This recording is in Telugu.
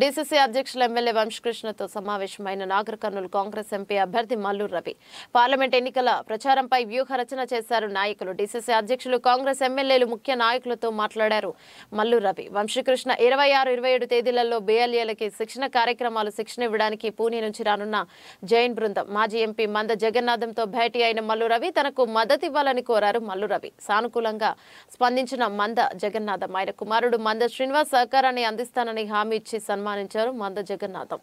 డీసీసీ అధ్యక్షులు ఎమ్మెల్యే వంశకృష్ణతో సమావేశమైన నాగర్ కర్నూలు కాంగ్రెస్ ఎంపీ అభ్యర్థి మల్లు రవి పార్లమెంట్ ఎన్నికల ప్రచారంపై వ్యూహ రచన చేశారు నాయకులు డీసీసీ అధ్యక్షులు కాంగ్రెస్ ఎమ్మెల్యేలు ముఖ్య నాయకులతో మాట్లాడారు మల్లు రవి వంశీకృష్ణ ఇరవై ఆరు ఇరవై ఏడు తేదీలలో బీఎల్ఏలకి శిక్షణ కార్యక్రమాలు శిక్షణ ఇవ్వడానికి పూణే నుంచి రానున్న జైన్ బృందం మాజీ ఎంపీ మంద జగన్నాథంతో భేటీ అయిన మల్లు రవి తనకు మద్దతు ఇవ్వాలని కోరారు మల్లు రవి సానుకూలంగా స్పందించిన మంద జగన్నాథం ఆయన కుమారుడు మంద శ్రీనివాస్ సహకారాన్ని అందిస్తానని హామీ ఇచ్చి సన్మానించారు మంద జగన్నాథం